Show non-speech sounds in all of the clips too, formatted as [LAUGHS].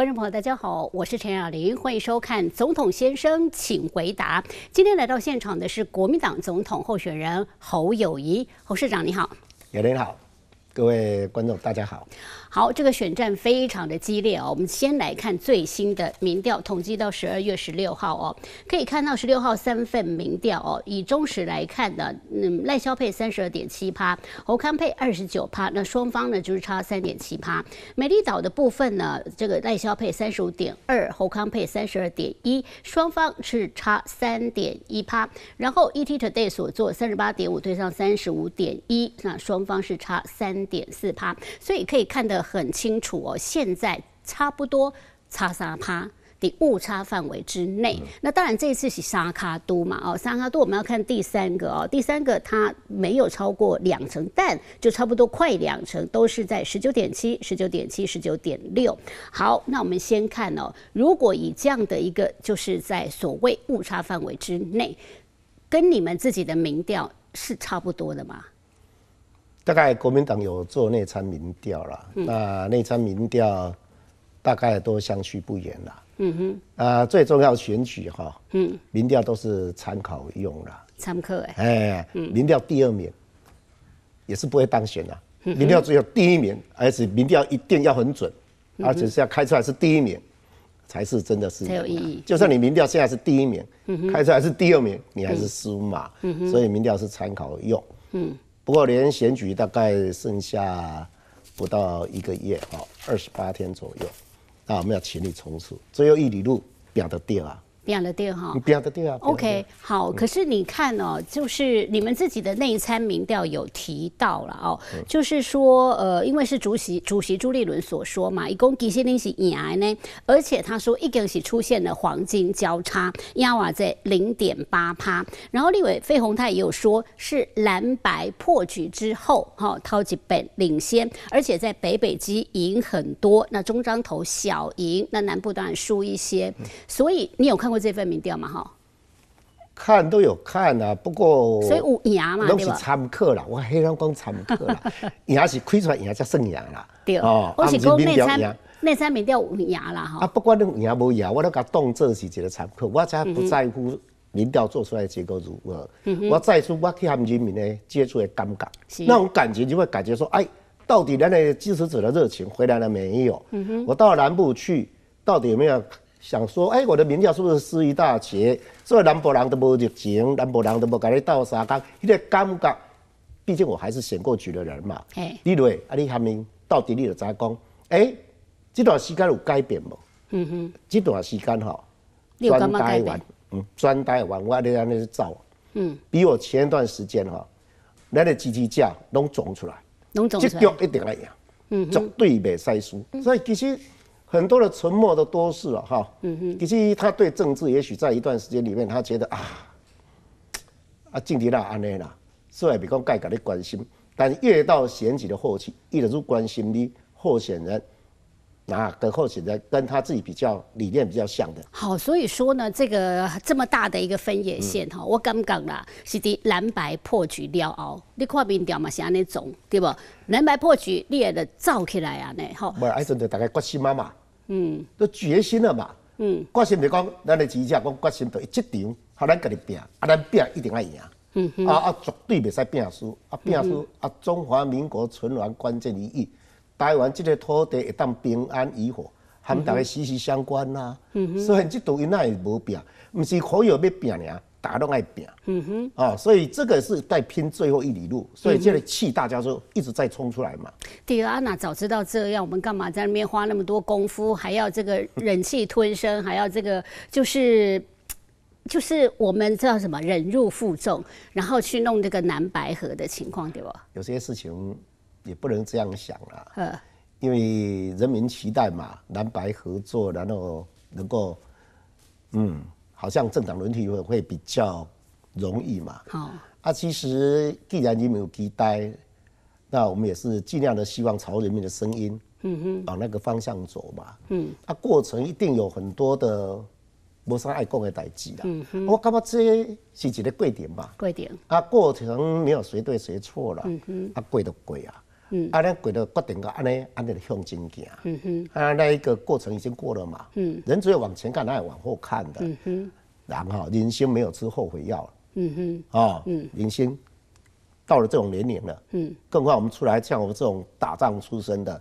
观众朋友，大家好，我是陈晓玲，欢迎收看《总统先生，请回答》。今天来到现场的是国民党总统候选人侯友谊，侯市长，你好，友林好，各位观众，大家好。好，这个选战非常的激烈哦。我们先来看最新的民调统计到十二月十六号哦，可以看到十六号三份民调哦，以中时来看的，嗯，赖萧佩三十二点七趴，侯康佩二十九趴，那双方呢就是差三点七趴。美丽岛的部分呢，这个赖萧佩三十五点二，侯康佩三十二点一，双方是差三点一趴。然后 ET Today 所做三十八点五对上三十五点一，那双方是差三点四趴。所以可以看的。很清楚哦，现在差不多差沙趴的误差范围之内。那当然，这次是沙卡都嘛哦，沙卡都我们要看第三个哦，第三个它没有超过两成，但就差不多快两成，都是在十九点七、十九点七、十九点六。好，那我们先看哦，如果以这样的一个，就是在所谓误差范围之内，跟你们自己的民调是差不多的吗？大概国民党有做内参民调了，那内参民调大概都相去不远了。嗯哼，啊，最重要选举哈，嗯，民调都是参考用了，参考哎，哎，嗯，民调第二名也是不会当选的。民调只有第一名，而且民调一定要很准，而且是要开出来是第一名，才是真的是才有意义。就算你民调现在是第一名，开出来是第二名，你还是输嘛，嗯所以民调是参考用。嗯。不过，连选举大概剩下不到一个月，啊，二十八天左右，那我们要全力冲刺，最后一里路，表的定啊。变的对哈，变的对啊。OK，好，可是你看哦，就是你们自己的内参民调有提到了哦，就是说呃，因为是主席主席朱立伦所说嘛，一共几线是赢的呢？而且他说一经是出现了黄金交叉，赢瓦在零点八趴。然后立委费鸿泰也有说是蓝白破局之后，哈超级本领先，而且在北北基赢很多，那中彰头小赢，那南部当然输一些。所以你有看。过这份民调嘛？哈，看都有看啊，不过所以有牙嘛，对吧？都是参客啦，我黑少讲参客啦，牙 [LAUGHS] 是亏出来牙才算牙啦。对，哦，我是讲内参，内参民调有牙啦，哈。啊，不管恁牙无牙，我都讲当作是一个参客，我才不在乎民调做出来结果如何。嗯、我再出我去和人民的接触的感觉，那种感觉就会感觉说，哎，到底咱的支持者的热情回来了没有？嗯、我到南部去，到底有没有？想说，哎，我的名教是不是失一大截？所以南博人都无热情，南博人都无甲你道啥讲，伊咧感觉，毕竟我还是选过局的人嘛。哎，例如阿你下面到底你有怎讲？哎，这段时间有改变无？嗯哼，这段时间哈，专呆完，嗯，专呆完，我阿安尼在造。嗯，比我前一段时间哈，咱的机器架拢种出来，拢种出来，局一定来赢，绝对袂使输。所以其实。很多的沉默的多是了哈，以及他对政治，也许在一段时间里面，他觉得啊啊，政治啦、安尼啦，虽然比讲盖个你关心，但越到选举的后期，伊越关心你候选人，啊，跟候选人跟他自己比较理念比较像的。好，所以说呢，这个这么大的一个分野线哈，我刚刚啦是的蓝白破局了后，你看民调嘛是安尼种，对不？蓝白破局你也得造起来啊呢，吼。无，阿顺就大概决心妈妈。嗯，都决心了嗯，决心就讲，咱个记者讲，决心就一场，咱家己拼，啊，咱拼一定爱赢，嗯啊啊，绝对袂使拼输，啊，拼输啊，中华民国存亡关键一役，台湾这个土地会当平安与否，含大家息息相关啦、嗯所以即度因那也无拼，唔是可有要拼呀？打家爱拼，嗯哼，哦，所以这个是在拼最后一里路，所以这个气大家就一直在冲出来嘛。迪安娜，早知道这样，我们干嘛在那边花那么多功夫，还要这个忍气吞声，还要这个就是就是我们叫什么忍辱负重，然后去弄这个南白河的情况，对不？有些事情也不能这样想啊，呃，因为人民期待嘛，南白合作，然后能够，嗯。好像政党轮替会会比较容易嘛。好啊，其实既然你没有期待，那我们也是尽量的希望朝人民的声音，嗯嗯，往那个方向走嘛。嗯，啊，过程一定有很多的波折、爱狗的代击啦。嗯哼，我感觉这是一个贵点吧。贵点。啊，过程没有谁对谁错了。嗯哼，啊，贵的贵啊。嗯，啊，咱决定个，安尼，安尼向前进嗯哼，啊，那一个过程已经过了嘛。嗯，人只有往前看，哪有往后看的？嗯哼。然后，人心没有吃后悔药嗯哼。哦。嗯。人心到了这种年龄了。嗯。更何况我们出来，像我们这种打仗出身的，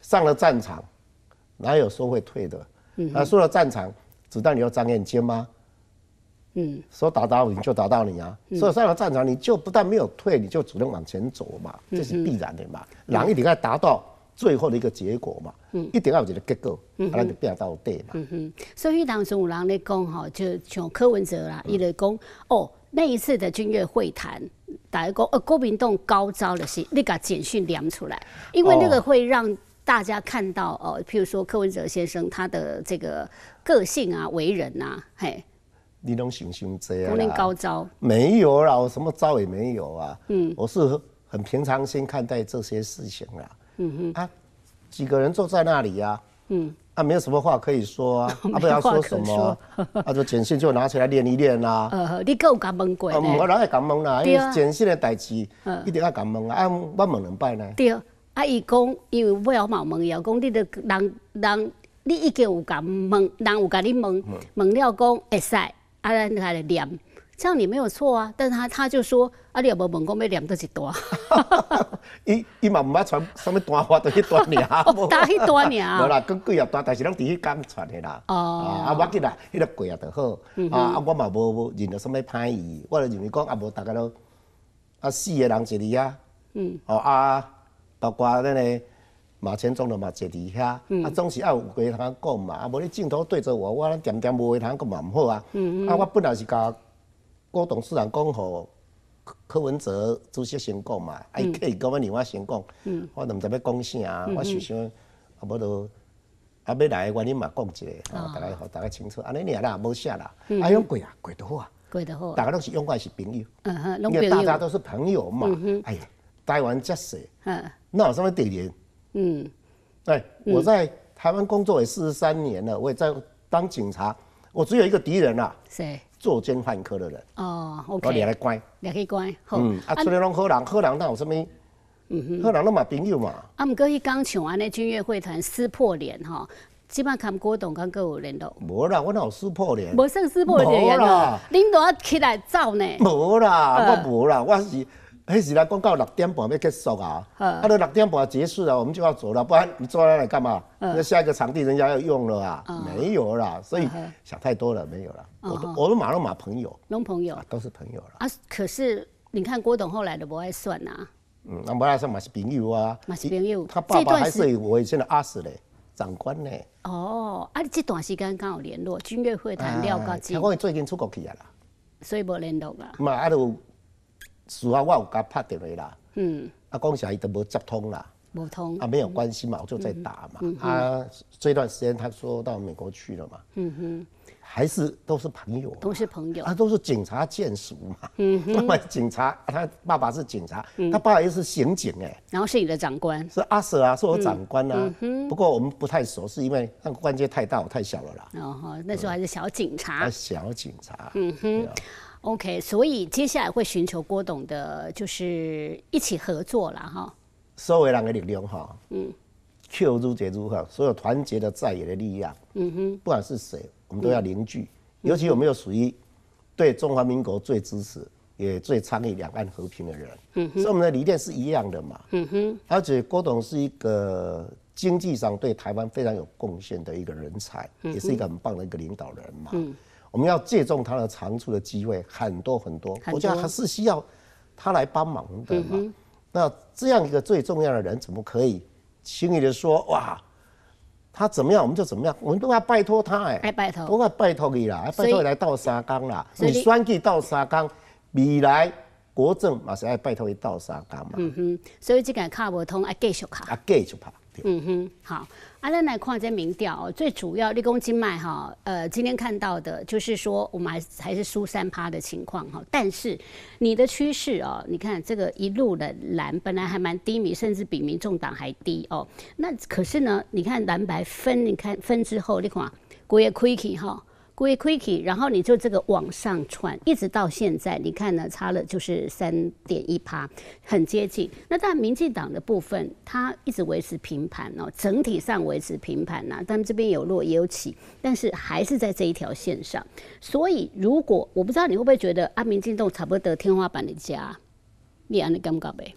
上了战场，哪有说会退的？嗯啊，那上了战场，子弹你要长眼睛吗？嗯，说打到你就打到你啊！所以上了战场你就不但没有退，你就只能往前走嘛，这是必然的嘛。狼一定要达到最后的一个结果嘛，一定要有一个结果，嗯、能变到底嘛。所以当中有人在讲吼，就像柯文哲啦，伊就讲哦，那一次的军乐会谈，打个讲，呃，郭明栋高招的是那个简讯量出来，因为那个会让大家看到哦，譬如说柯文哲先生他的这个个性啊、为人呐，嘿。你拢想想这能高招没有啦，我什么招也没有啊。嗯，我是很平常心看待这些事情啦。嗯哼，啊，几个人坐在那里呀？嗯，啊，没有什么话可以说啊，[LAUGHS] 啊，不要说什么，[LAUGHS] 啊，就简讯就拿起来练一练啦。呵 [LAUGHS] 呵，你够有敢问过？啊？我哪人敢问啦，因为简讯的代志一定要敢问啊，啊，我问两拜呢。对啊，啊，伊讲，因为我要嘛，问伊啊，讲你的人人，你已经有敢问，人有甲你问问了，讲会使。他来来量，这样你没有错啊，但是他他就说，啊，你有无问过要量得几多？[LAUGHS] 伊伊嘛毋爱传什物段话，都去段炼下无？打去锻炼无啦，跟几啊段，但是拢伫迄讲传的啦。哦。啊，我记啦，迄个几啊就好。嗯。啊，我嘛无无认到什物歹意，我来认为讲啊，无逐个咯，啊，四个人是哩啊。嗯。哦啊，包括咧嘞。马前总了嘛坐伫遐，啊总是爱有话通讲嘛，啊无你镜头对着我，我咱点点无话通讲嘛毋好啊。啊我本来是甲郭董事长讲好，柯文哲主席先讲嘛，啊伊今日讲，让我先讲，我都知要讲啥，我想想，啊无都，啊要来的原因嘛讲一下，大家互大家清楚，安尼尔啦，无写啦，啊用贵啊贵得好啊，贵得好，大家拢是用贵是朋友，因为大家都是朋友嘛，哎呀，台湾即世，那有上面点点。嗯，对，我在台湾工作也四十三年了，我也在当警察，我只有一个敌人啊，谁？作奸犯科的人。哦，OK。入去乖，入去乖。好。啊，除了拢好人，好人那有什么？嗯哼。好人那嘛朋友嘛。啊，毋过你刚唱完那军乐会团撕破脸哈，起码看郭董跟歌舞联络。无啦，我那有撕破脸。无算撕破脸啦。领导要起来造呢。无啦，我无啦，我是。还时来讲到六点半要结束啊！啊，都六点半结束了，我们就要走了，不然你坐在那里干嘛？那下一个场地人家要用了啊，没有了，所以想太多了，没有了。我我们马龙马朋友，龙朋友，都是朋友了。啊，可是你看郭董后来都不爱算呐。嗯，那不爱算嘛是朋友啊，嘛是朋友。他爸爸还是我以前的阿史嘞，长官呢。哦，啊，你这段时间刚好联络军乐会谈聊到几？他可能最近出国去啊啦，所以不联络了。嘛，啊都。时候我有家拍电话啦，嗯，啊，讲起都无接通啦，无通，啊，没有关系嘛，我就再打嘛。啊，这段时间他说到美国去了嘛，嗯哼，还是都是朋友，都是朋友，啊，都是警察见熟嘛，嗯哼，那 [LAUGHS] 么警察，他爸爸是警察，他爸爸又是刑警哎，然后是你的长官，是阿 Sir 啊，是我长官啊，不过我们不太熟，是因为那关节太大我太小了啦。哦哈，那时候还是小警察，小警察，嗯哼。OK，所以接下来会寻求郭董的，就是一起合作了哈。所有人的力量哈，嗯，q 如杰如哈，所有团结的在野的力量，嗯哼，不管是谁，我们都要凝聚。尤其有没有属于对中华民国最支持、也最参与两岸和平的人？嗯哼，所以我们的理念是一样的嘛。嗯哼，而且郭董是一个经济上对台湾非常有贡献的一个人才，也是一个很棒的一个领导人嘛。嗯。我们要借重他的长处的机会很多很多，我觉得还是需要他来帮忙的嘛。那这样一个最重要的人，怎么可以轻易的说哇？他怎么样我们就怎么样，我们都要拜托他哎，拜拜托，都要拜托你啦，拜托来倒沙缸啦。你书记倒沙缸，你来国政马上要拜托你到沙缸嘛。嗯哼，所以这个卡不通，要继续卡。啊，继续卡。嗯哼，好。阿拉来看一民调哦，最主要立功经脉哈，呃，今天看到的就是说我们还还是输三趴的情况哈。但是你的趋势哦，你看这个一路的蓝，本来还蛮低迷，甚至比民众党还低哦。那可是呢，你看蓝白分，你看分之后，你看国也亏起哈。归 quickly，然后你就这个往上窜，一直到现在，你看呢，差了就是三点一趴，很接近。那但民进党的部分，它一直维持平盘哦，整体上维持平盘呐，但这边有落也有起，但是还是在这一条线上。所以如果我不知道你会不会觉得，阿民进党差不多得天花板的家，你安的干不呗？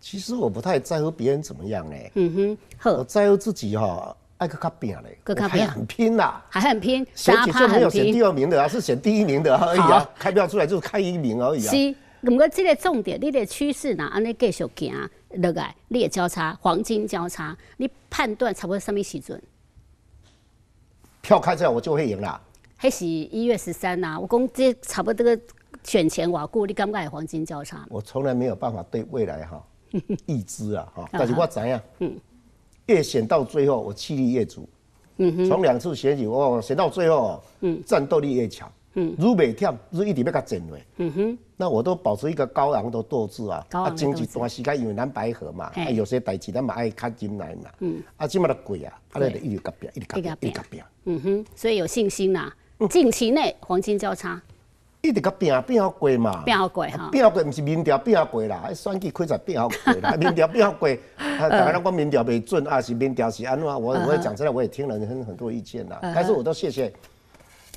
其实我不太在乎别人怎么样嘞，嗯哼，我在乎自己哈。爱个卡饼嘞，还很拼呐，还很拼。小姐就没有选第二名的啊，是选第一名的而已啊。开票出来就是开一名而已啊。是，咁个这个重点，你的趋势呢，安尼继续行落来，你也交叉黄金交叉，你判断差不多什么时准？票开出来我就会赢啦。还是一月十三呐？我讲这差不多这个选前我估你感觉系黄金交叉？我从来没有办法对未来哈 [LAUGHS] 预知啊哈，[LAUGHS] 但是我知嗯。越选到最后，我气力越足。嗯哼，从两次选举，哇，选到最后，嗯，战斗力越强。嗯，愈未忝，愈一点要较整个。嗯哼，那我都保持一个高昂的斗志啊！啊，争取一段时间，因为南白河嘛，啊，有些代志咱嘛爱卡进来嘛。嗯，啊，这么的贵啊，啊，那就一直甲变，一直甲变，一直甲变。嗯哼，所以有信心呐。近期内黄金交叉。一直甲变变好过嘛，变好过哈，变好过，唔是民调变好过啦，哎选举开出来变好过啦，[LAUGHS] 民调变好过，啊，大家人讲民调袂准，啊是民调是安怎，我我也讲出来，我也听了很很多意见啦，但是我都谢谢。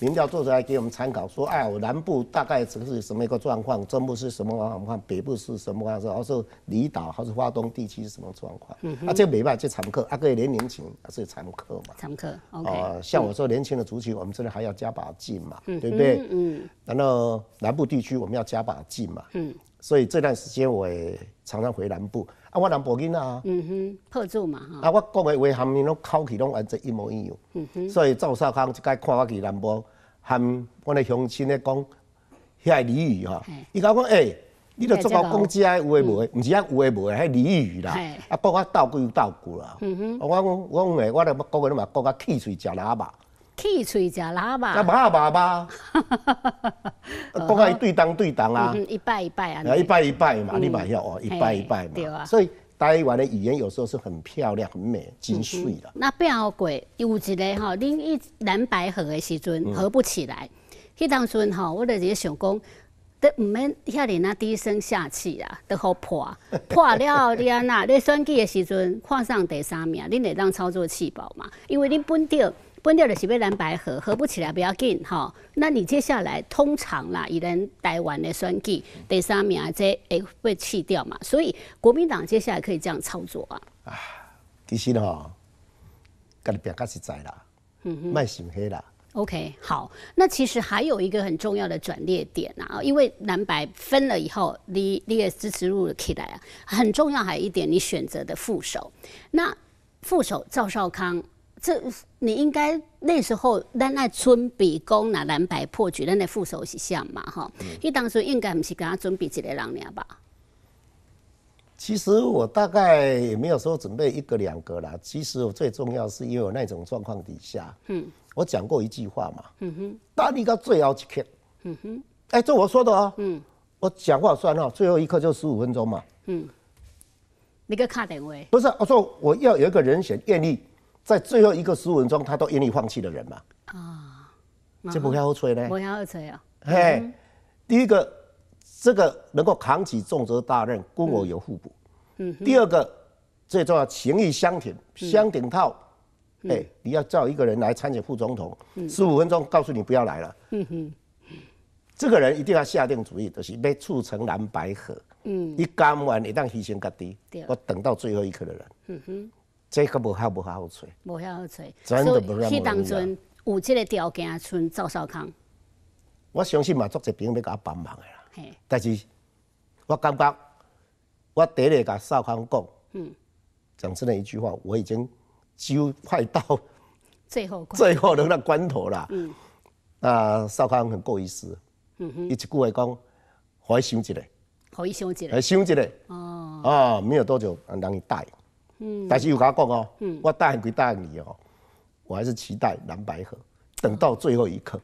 民调做出来给我们参考，说，哎我南部大概城是什么一个状况，中部是什么状况，北部是什么状况，还是离岛，还是华东地区是什么状况？嗯、啊，这个没办法，这常客，啊，各位年年轻是常客嘛。常客，哦，像我说年轻的足球，我们这里还要加把劲嘛，对不对？嗯，然后南部地区我们要加把劲嘛。嗯。所以这段时间我也常常回南部，啊，我南部丁啊。嗯哼。破住嘛哈。啊，我讲的话含面拢口气拢完全一模一样。嗯哼。所以赵少康就该看我去南部。含我的乡亲咧讲，遐系俚语吼。伊讲讲诶，你著做够讲资有诶无诶？唔是啊有诶无诶？遐俚语啦。啊，讲啊斗句斗句啦。我讲我讲诶，我咧要讲你嘛，讲啊起嘴食喇叭。起嘴食喇叭。啊，叭叭叭。哈哈哈哈哈哈。讲啊对当对当啊。一拜一拜啊。啊，一拜一拜嘛，你嘛要哦，一拜一拜嘛。对啊。所以。台湾的语言有时候是很漂亮、很美、精粹的。那不要鬼，有一个吼，您一蓝白合的时阵合不起来。那当时吼，我就直接想讲，得唔免遐尔那低声下气啊，得好破。[LAUGHS] 破了你安那你选举的时阵看上第三名，恁得当操作气保嘛，因为您本着。本掉的是要蓝白合，合不起来不要紧哈。那你接下来通常啦，以咱台湾的选举，第三名这会会弃掉嘛，所以国民党接下来可以这样操作啊。啊，其实吼，个人比较实在啦，卖黑啦。OK，好，那其实还有一个很重要的转捩点啊，因为蓝白分了以后，你你也支持入了进来啊。很重要还一点，你选择的副手，那副手赵少康。这你应该那时候咱在准备讲那蓝白破局，咱的副手是啥嘛？哈，你当时应该不是给他准备一个人名吧？其实我大概也没有说准备一个两个啦。其实我最重要是因为那种状况底下，嗯，我讲过一句话嘛，嗯哼，打到最后一刻，嗯哼，哎，这我说的哦，嗯，我讲话算号，最后一刻就十五分钟嘛，嗯，你个卡点位，不是我说我要有一个人选愿意。在最后一个十五分钟，他都愿意放弃的人嘛？啊，这不要后吹呢？不要后吹哦。嘿，第一个，这个能够扛起重责大任，跟我有互补。嗯。第二个最重要，情义相挺，相挺套。哎，你要叫一个人来参选副总统，十五分钟告诉你不要来了。嗯哼。这个人一定要下定主意，就是被促成蓝白合。嗯。一干完，一旦牺牲更低，我等到最后一刻的人。嗯哼。这个无下无下好找，无下好找。所以，去当阵有这个条件，像赵少康。我相信嘛，作一朋友要甲我帮忙的啦。但是，我感觉我第一个甲少康讲，嗯，讲之那一句话，我已经就快到最后 [LAUGHS] 最后最后那关头啦。嗯。啊，少康很够意思。嗯哼。伊只句话讲，可以休息嘞。可以一个，嘞。来想一个。哦。啊，没有多久，让伊带。但是要甲讲哦，我答应归答应你哦，我还是期待蓝白河，等到最后一刻，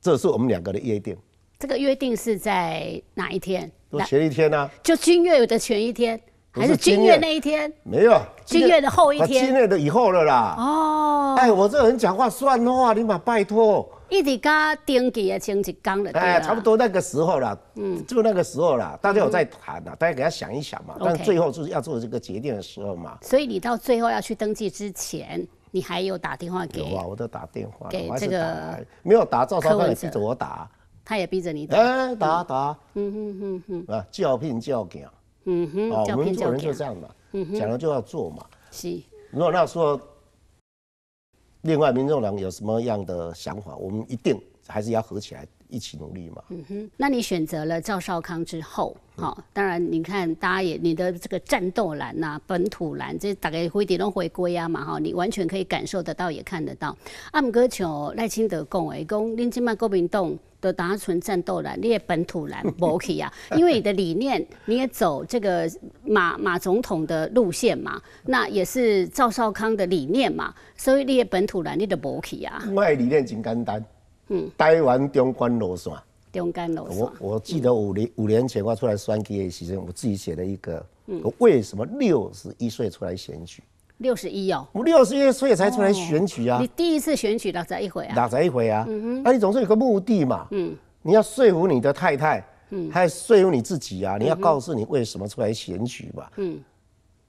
这是我们两个的约定。这个约定是在哪一天？就前一天啊？就君越有的前一天。还是军乐那一天没有军乐的后一天，军乐的以后了啦。哦，哎，我这人讲话算话，你妈拜托。一直刚登记的，前几天了。哎，差不多那个时候了，嗯，就那个时候了，大家有在谈了，大家给他想一想嘛。但最后就是要做这个决定的时候嘛。所以你到最后要去登记之前，你还有打电话给啊？我都打电话给这个，没有打，照照，那你怎我打？他也逼着你打，哎，打打，嗯哼哼嗯，啊，叫聘叫讲。嗯哼，啊，我们做人就这样嘛，讲了就要做嘛。是，如果那时候，另外民众党有什么样的想法，我们一定还是要合起来。一起努力嘛。嗯哼，那你选择了赵少康之后，好，当然你看大家也，你的这个战斗蓝呐，本土蓝，这大概会跌都回归啊嘛，哈，你完全可以感受得到，也看得到。阿姆哥求赖清德讲诶，讲林金曼郭明栋。的达纯战斗蓝列本土蓝，不 [LAUGHS] OK 啊？因为你的理念，你也走这个马马总统的路线嘛，那也是赵少康的理念嘛，所以列本土蓝你的不 OK 啊？我理念真简单。嗯，待完中关楼线。中关楼线。我我记得五年五年前我出来选举的时候，我自己写了一个，我为什么六十一岁出来选举？六十一哦。我六十一岁才出来选举啊。你第一次选举哪在一回啊？哪在一回啊？嗯哼，那你总是有个目的嘛。嗯。你要说服你的太太，嗯，还要说服你自己啊，你要告诉你为什么出来选举嘛。嗯。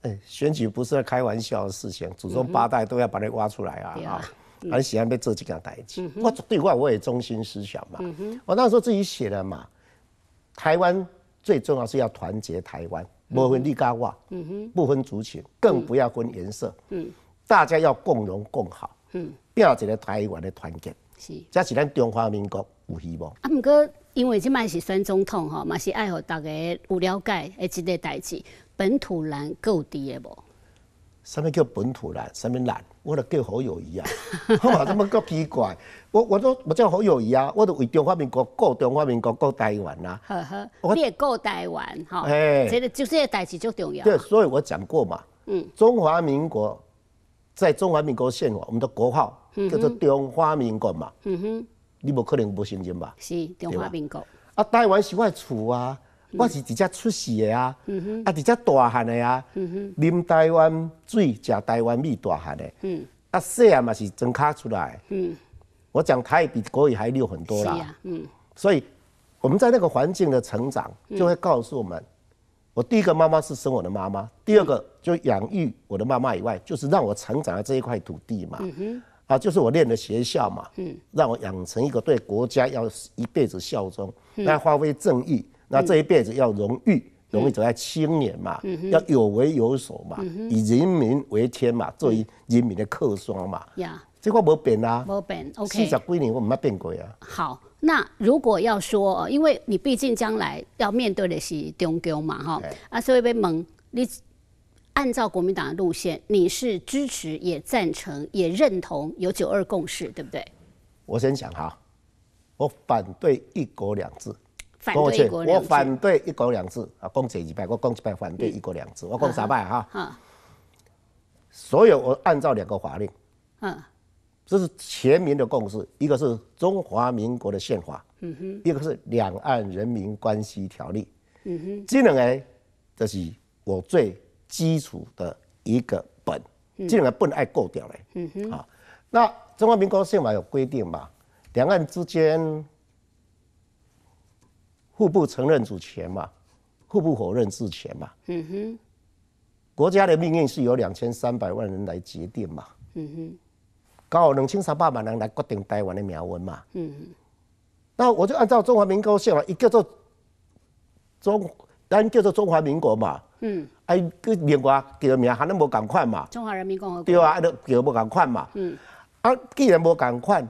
哎，选举不是开玩笑的事情，祖宗八代都要把你挖出来啊。对啊。还是喜欢被做这件代志。我对话我也中心思想嘛，我那时候自己写的嘛。台湾最重要是要团结台湾，不分地瓜话，不分族群，更不要分颜色，大家要共荣共好，变好起来台湾的团结，是，这是咱中华民国有希望。啊，不过因为这卖是选总统哈，嘛是爱好大家有了解的这个代志，本土人够低的无？什么叫本土难？什么难？我都叫好友谊啊，[LAUGHS] 好嘛？这么够奇怪。我、我、都、我叫好友谊啊。我都为中华民国、告中华民国、告台湾啊。呵呵，你也告台湾哈？哎，这个就是个代志就重要。对，所以我讲过嘛。嗯。中华民国在中华民国宪法，我们的国号叫做中华民国嘛。嗯哼。你不可能不承认吧？是中华民国。啊，台湾是块土啊。我是直接出世的啊，啊直接大汉的啊，啉台湾水、食台湾米大汉的，啊说啊嘛是装卡出来，我讲台语比国语还溜很多啦，所以我们在那个环境的成长，就会告诉我们，我第一个妈妈是生我的妈妈，第二个就养育我的妈妈以外，就是让我成长的这一块土地嘛，啊就是我练的学校嘛，让我养成一个对国家要一辈子效忠，那发挥正义。那这一辈子要荣誉，荣誉走在青年嘛，要有为有所嘛，以人民为天嘛，作为人民的克双嘛。呀，这个没变啦。没变，OK。四十几年我唔捌变过啊。好，那如果要说，因为你毕竟将来要面对的是中共嘛，哈，啊，所以被蒙，你按照国民党的路线，你是支持、也赞成、也认同有九二共识，对不对？我先讲哈，我反对一国两制。过去我反对一国两制啊，公这一百我公一百反对一国两制，我公三百哈。所有我按照两个法令，嗯，这是全民的共识，一个是《中华民国的宪法》，嗯哼，一个是《两岸人民关系条例》，嗯哼，这两个就是我最基础的一个本，这两个本爱够掉嘞，嗯哼，啊，那《中华民国宪法》有规定嘛，两岸之间。互不承认主权嘛，互不否认主权嘛。嗯哼，国家的命运是由两千三百万人来决定嘛。嗯哼，靠两千三百万人来决定台湾的命运嘛。嗯哼，那我就按照中华民国宪法，一叫做中，单叫做中华民国嘛。嗯，哎，个民国叫名还能无敢款嘛？中华人民共和国。对啊，哎，叫无敢款嘛。嗯，啊，既然无敢款，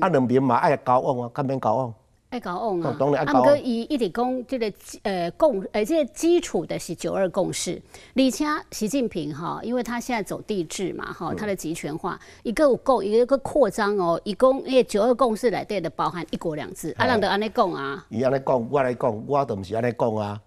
啊，两边嘛，爱交往啊，干咩交往？爱搞戆啊！啊，毋过伊一直讲这个呃共，而且基础的是九二共识，而且习近平哈，因为他现在走地制嘛哈，他的集权化一个共一个扩张哦，伊共因为九二共识内底的包含一国两制，啊，人得安尼讲啊，伊安尼讲，我来讲，我都毋是安尼讲啊，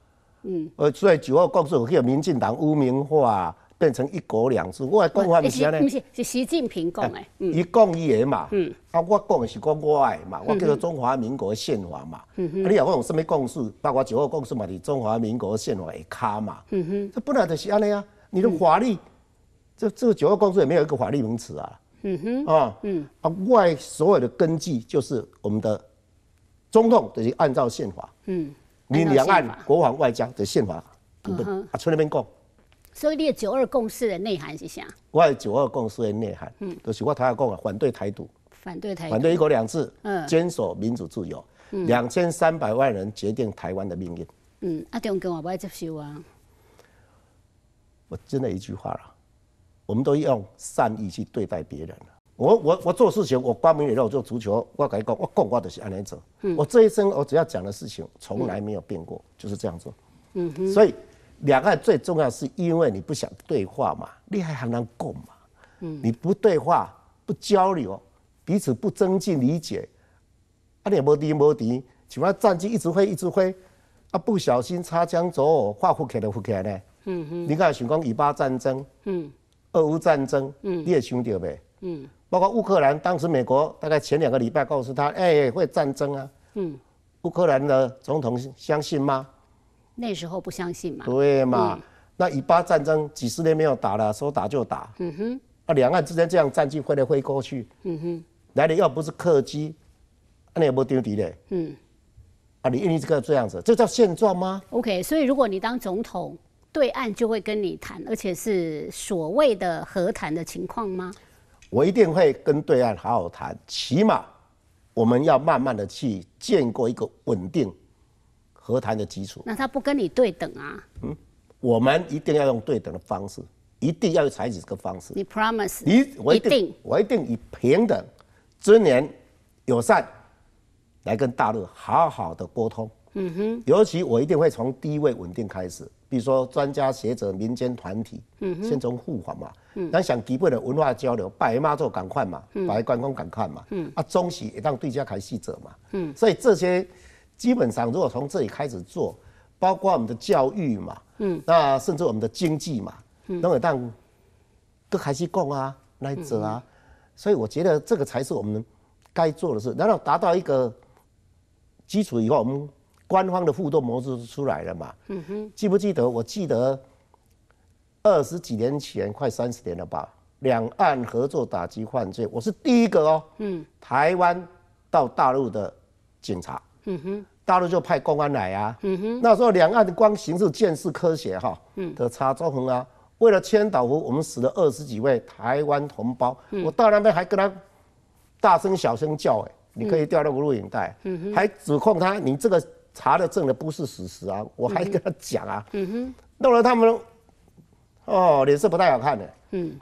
嗯，呃，所以九二共识有个民进党污名化。变成一国两制，我来讲法唔是，唔是，是习近平讲的。一讲伊个嘛，嗯，啊，我讲的是讲我的嘛，我叫做中华民国宪法嘛。嗯啊，你有讲什么共识？包括九二共识嘛，你中华民国宪法的卡嘛。嗯哼，这本来就是安尼啊。你的法律，这这个九二共识也没有一个法律名词啊。嗯哼，啊，嗯，啊，外所有的根据就是我们的中统等于按照宪法。嗯，你两岸国防外交的宪法，啊，从那边讲。所以，的九二共识的内涵是啥？我九二共识的内涵，嗯，就是我台下讲啊，反对台独，反对台，反对一国两制，嗯，坚守民主自由，两千三百万人决定台湾的命运，嗯，啊，中跟我不爱接受啊。我真的一句话了，我们都用善意去对待别人了。我我我做事情，我光明磊落做足球，我敢讲，我讲我就是按来做。嗯，我这一生我只要讲的事情，从来没有变过，就是这样做。嗯哼，所以。两岸最重要是因为你不想对话嘛，你还很能共嘛？嗯，你不对话不交流，彼此不增进理解，啊，你无敌无敌，起码战机一直飞一直飞，啊，不小心擦枪走火，划火起来就火起来咧。嗯哼，你看，想讲以巴战争，嗯，俄乌战争，嗯，你也想到未？嗯，包括乌克兰，当时美国大概前两个礼拜告诉他，哎，会战争啊，嗯，乌克兰的总统相信吗？那时候不相信嘛？对嘛？那以巴战争几十年没有打了，说打就打。嗯哼。啊，两岸之间这样战机飞来飞过去。嗯哼。来的又不是客机，那你有没丢敌嘞？嗯。啊，你一直这样子，这叫现状吗？OK，所以如果你当总统，对岸就会跟你谈，而且是所谓的和谈的情况吗？我一定会跟对岸好好谈，起码我们要慢慢的去建构一个稳定。和谈的基础，那他不跟你对等啊？嗯，我们一定要用对等的方式，一定要采取这个方式。你 promise？你我一定，我一定以平等、尊严、友善来跟大陆好好的沟通。嗯哼，尤其我一定会从低位稳定开始，比如说专家学者、民间团体，嗯哼，先从互访嘛，嗯，那想基本的文化交流，白妈就赶快嘛，嗯，白关公赶快嘛，嗯，啊，中西也让对家开记者嘛，嗯，所以这些。基本上，如果从这里开始做，包括我们的教育嘛，嗯，那甚至我们的经济嘛，嗯，都得让各行业共啊来者啊。所以我觉得这个才是我们该做的事。然后达到一个基础以后，我们官方的互动模式出来了嘛。嗯哼，记不记得？我记得二十几年前，快三十年了吧，两岸合作打击犯罪，我是第一个哦。嗯，台湾到大陆的警察。嗯哼。大陆就派公安来啊，那时候两岸的光形势、见识、科学哈的查周恒啊，为了千岛湖，我们死了二十几位台湾同胞。我到那边还跟他大声小声叫，哎，你可以调到录影带，还指控他你这个查的证的不是事实啊。我还跟他讲啊，弄得他们哦脸色不太好看呢。嗯，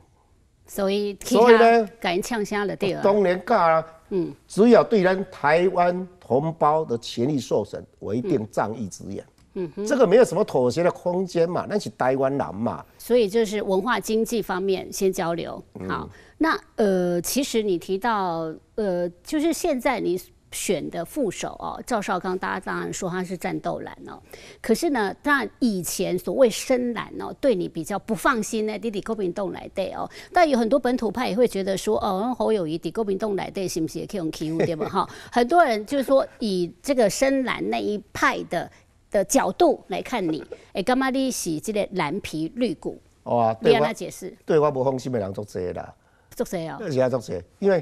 所以所以呢，敢人呛声了对。当年干，嗯，只有对咱台湾。同胞的权益受损，我一定仗义只言。嗯，这个没有什么妥协的空间嘛，那是台湾人嘛。所以就是文化经济方面先交流好。那呃，其实你提到呃，就是现在你。选的副手哦，赵少康，大家当然说他是战斗蓝哦，可是呢，当然以前所谓深蓝哦，对你比较不放心呢，你得国平党来对哦，但有很多本土派也会觉得说，哦，侯友谊的国平党来对，是不是也可以用 Q 对吧？[LAUGHS] 哈，很多人就是说，以这个深蓝那一派的的角度来看你，哎，干嘛你是这个蓝皮绿骨？哇，你让他解释，对我不放心，的人作势啦，作势啊，其他作势，因为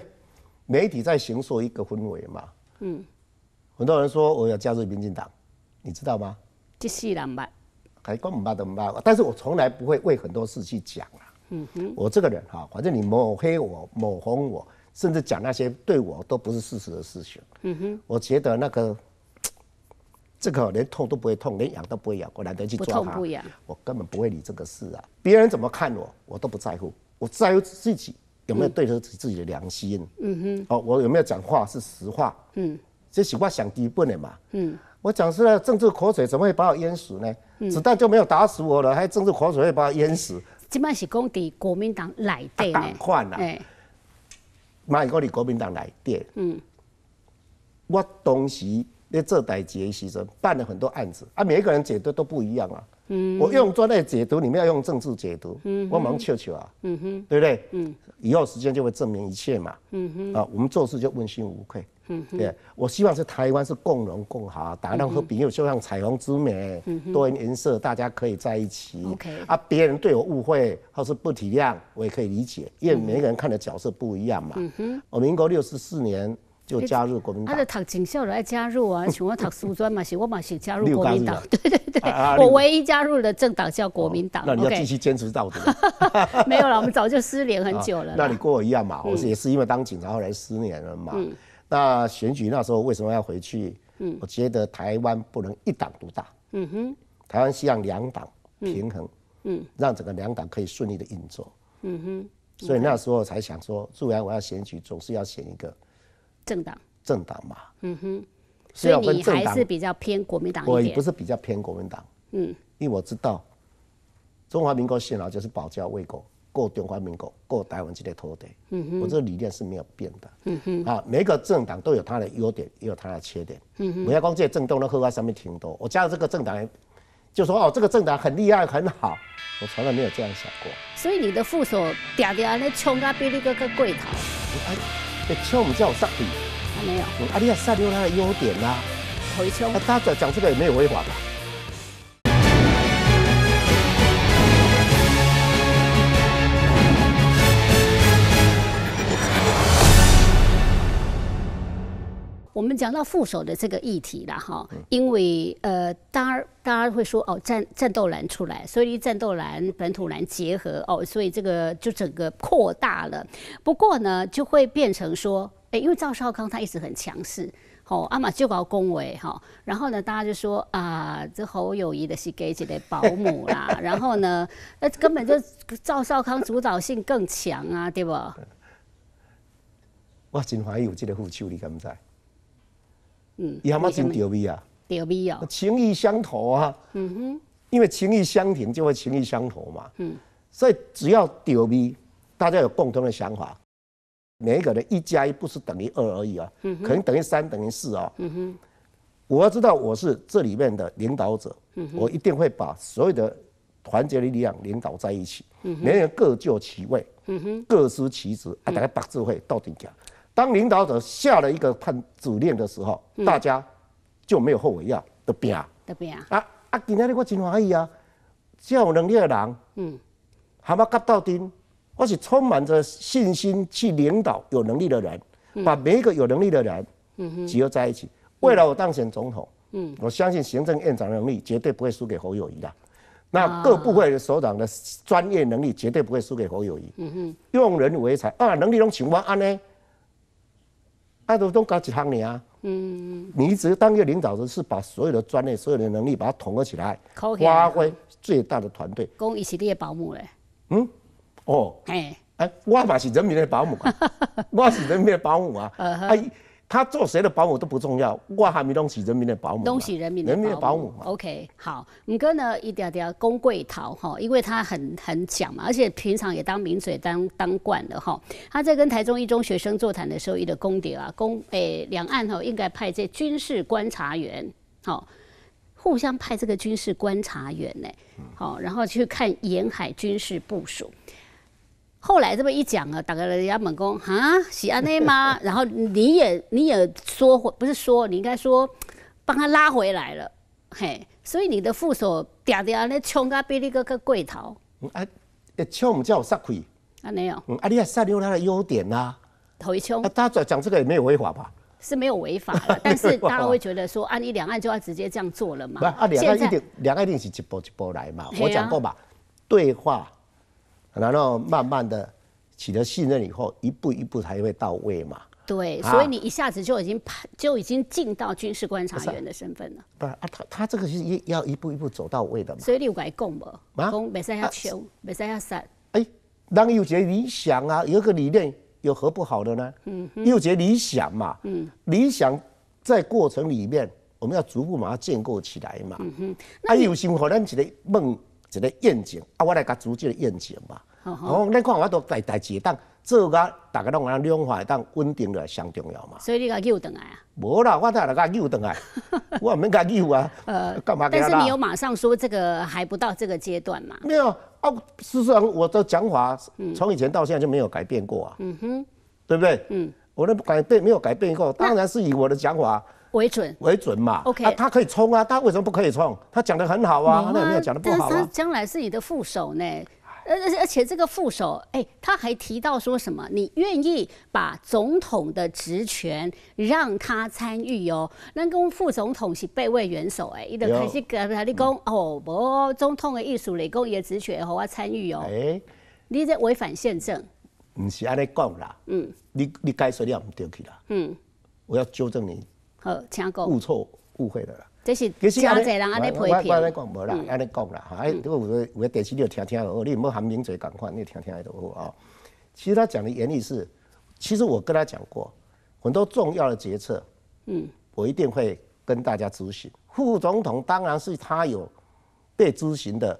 媒体在形塑一个氛围嘛。嗯，很多人说我要加入民进党，你知道吗？这事怎么办？还管不们爸怎么办？但是我从来不会为很多事去讲啊。嗯哼，我这个人哈，反正你抹黑我、抹红我，甚至讲那些对我都不是事实的事情，嗯哼，我觉得那个 [TSK] 这个连痛都不会痛，连痒都不会痒，我懒得去抓它。不不我根本不会理这个事啊。别人怎么看我，我都不在乎，我在乎自己。有没有对得起自己的良心？嗯哼，哦，我有没有讲话是实话？嗯，这是我想基本的嘛？嗯，我讲出来政治口水，怎么会把我淹死呢？子弹就没有打死我了，还政治口水会把我淹死？这嘛是讲在国民党内底呢？换了，卖国的国民党内底。嗯，我当时。那这代杰西者办了很多案子啊，每一个人解读都不一样啊。我用专业解读，你们要用政治解读，我忙求求啊，对不对？以后时间就会证明一切嘛。啊，我们做事就问心无愧。对，我希望是台湾是共荣共好，打个和平又就像彩虹之美，多元颜色大家可以在一起。啊，别人对我误会或是不体谅，我也可以理解，因每一个人看的角色不一样嘛。我民国六十四年。就加入国民党，他的读警校了，要加入啊！像 [LAUGHS] 我读书专嘛，是我嘛是加入国民党，[LAUGHS] 对对对，我唯一加入的政党叫国民党。那你要继续坚持到底，[LAUGHS] 没有了，我们早就失联很久了。那你跟我一样嘛，我是也是因为当警察后来失联了嘛。那选举那时候为什么要回去？嗯，我觉得台湾不能一党独大。嗯哼，台湾希望两党平衡，嗯，让整个两党可以顺利的运作。嗯哼，所以那时候才想说，既然我要选举，总是要选一个。政党，政党嘛，嗯哼，所以你还是比较偏国民党一点。我也不是比较偏国民党，嗯，因为我知道中华民国先老就是保家卫国，过中华民国，过台湾，这接脱地，嗯哼，我这个理念是没有变的。嗯哼，啊，每个政党都有它的优点，也有它的缺点。嗯哼，不要光这些政党都喝在上面挺多，我加入这个政党，就说哦，这个政党很厉害，很好，我从来没有这样想过。所以你的副手常常那冲啊比你哥哥贵台。你枪唔叫杀敌，没有，啊！你要善用它的优点啦。回枪，他家讲这个也没有违法吧？们讲到副手的这个议题了哈，因为呃，大家大家会说哦，战战斗蓝出来，所以战斗蓝本土蓝结合哦，所以这个就整个扩大了。不过呢，就会变成说，哎，因为赵少康他一直很强势哦，阿玛就搞恭维哈，然后呢，大家就说啊，这侯友谊的是给这个保姆啦，[LAUGHS] 然后呢，那根本就赵少康主导性更强啊，对不？[LAUGHS] 我真怀疑有这个副手，你敢不在？嗯，也还妈真调味啊，调味哦，情意相投啊，嗯哼，因为情意相挺就会情意相投嘛，嗯，所以只要调味，大家有共同的想法，每一个人一加一不是等于二而已啊，嗯可能等于三等于四啊，嗯哼，我要知道我是这里面的领导者，嗯我一定会把所有的团结的力量领导在一起，嗯哼，人人各就其位，嗯哼，各司其职，啊大家把智慧到阵行。当领导者下了一个判指令的时候，大家就没有后悔药的病的饼啊啊！今天我真怀疑啊，这有能力的人，嗯，蛤蟆夹到顶，我是充满着信心去领导有能力的人，把每一个有能力的人，嗯哼，集合在一起，为了我当选总统，嗯，我相信行政院长的能力绝对不会输给侯友谊的，那各部会的首长的专业能力绝对不会输给侯友谊，嗯哼，用人为才啊，能力中请勿安呢。他都都搞几行你啊？嗯，你只是当一个领导者，是把所有的专业、所有的能力把它统合起来，发挥最大的团队。公益是你的保姆嘞。嗯，哦。哎哎，我嘛是人民的保姆，啊，[LAUGHS] 我是人民的保姆啊。[LAUGHS] 他做谁的保姆都不重要，我还没弄起人民的保姆。东西人民的保姆。OK，好。五哥呢，一点条公贵桃哈，因为他很很讲嘛，而且平常也当名嘴当当惯了哈。他在跟台中一中学生座谈的时候，一的公碟啊，公诶，两岸哈应该派这军事观察员，好，互相派这个军事观察员呢，好，然后去看沿海军事部署。后来这么一讲啊，打开了家猛攻啊，喜安内吗？[LAUGHS] 然后你也你也说不是说你应该说帮他拉回来了，嘿，所以你的副手嗲嗲那冲枪噶比你个个贵头，啊，一我们叫杀亏，安内哦，啊，你也善利用他的优点呐，头一枪，大家讲讲这个也没有违法吧？是没有违法了，[LAUGHS] 但是大家会觉得说，啊你两岸就要直接这样做了嘛？[LAUGHS] 啊，两岸一定两岸一定是一步一步来嘛，我讲过嘛，对话。然后慢慢的取得信任以后，一步一步才会到位嘛。对，所以你一下子就已经就已经进到军事观察员的身份了。不，啊，他他这个是要一步一步走到位的嘛。所以你有改共无啊？共未使要穷，未使要散。哎，那有些理想啊，有个理念有何不好的呢？嗯，又杰理想嘛。嗯，理想在过程里面，我们要逐步把它建构起来嘛。嗯哼，啊，有想和咱一个梦，一个愿景，啊，我来个逐渐愿景嘛。哦，那看我都代代事但做甲大家拢安量化但当稳定了上重要嘛。所以你甲救转来啊？无啦，我哪来甲救转来？[LAUGHS] 我没甲救啊。呃，干嘛？但是你有马上说这个还不到这个阶段嘛？没有，哦，事实上我的讲法从以前到现在就没有改变过啊。嗯哼，对不对？嗯，我的改变没有改变过，当然是以我的讲法为准为准嘛。OK，他可以冲啊，他为什么不可以冲？他讲的很好啊，那没有讲的不好啊？将来是你的副手呢。而而而且这个副手，哎，他还提到说什么？你愿意把总统的职权让他参与哟？那跟副总统是备位元首，哎，伊就开始跟他你讲，哦，不，总统的艺术类工业职权和我参与哦。哎，你在违反宪政？不是安尼讲啦，嗯，你你解说你又不对去啦，嗯，我要纠正你，好，请讲，误错误会的。这是，这是阿姐啦，阿叻陪片。我我咧讲无啦，阿叻讲啦。哎，如果有有电视，你听听就好。你唔要喊明仔讲话，你听听就好哦。其实他讲的原理是，其实我跟他讲过，很多重要的决策，嗯，我一定会跟大家咨询。副总统当然是他有被咨询的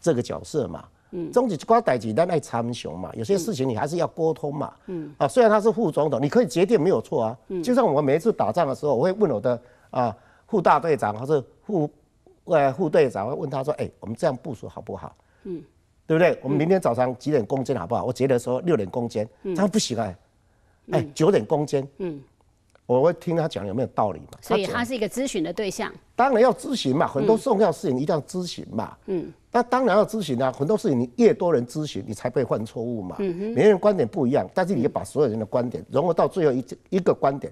这个角色嘛，嗯，中止光带子弹爱参雄嘛，有些事情你还是要沟通嘛，嗯啊，虽然他是副总统，你可以决定没有错啊，嗯，就像我们每一次打仗的时候，我会问我的啊。副大队长或是副呃副队长会问他说：“哎，我们这样部署好不好？嗯，对不对？我们明天早上几点攻坚好不好？我觉得说六点攻坚，他说不行哎，哎九点攻坚。嗯，我会听他讲有没有道理嘛？所以他是一个咨询的对象。当然要咨询嘛，很多重要事情一定要咨询嘛。嗯，那当然要咨询啊，很多事情你越多人咨询，你才不会犯错误嘛。嗯每个人观点不一样，但是你要把所有人的观点融合到最后一一个观点。”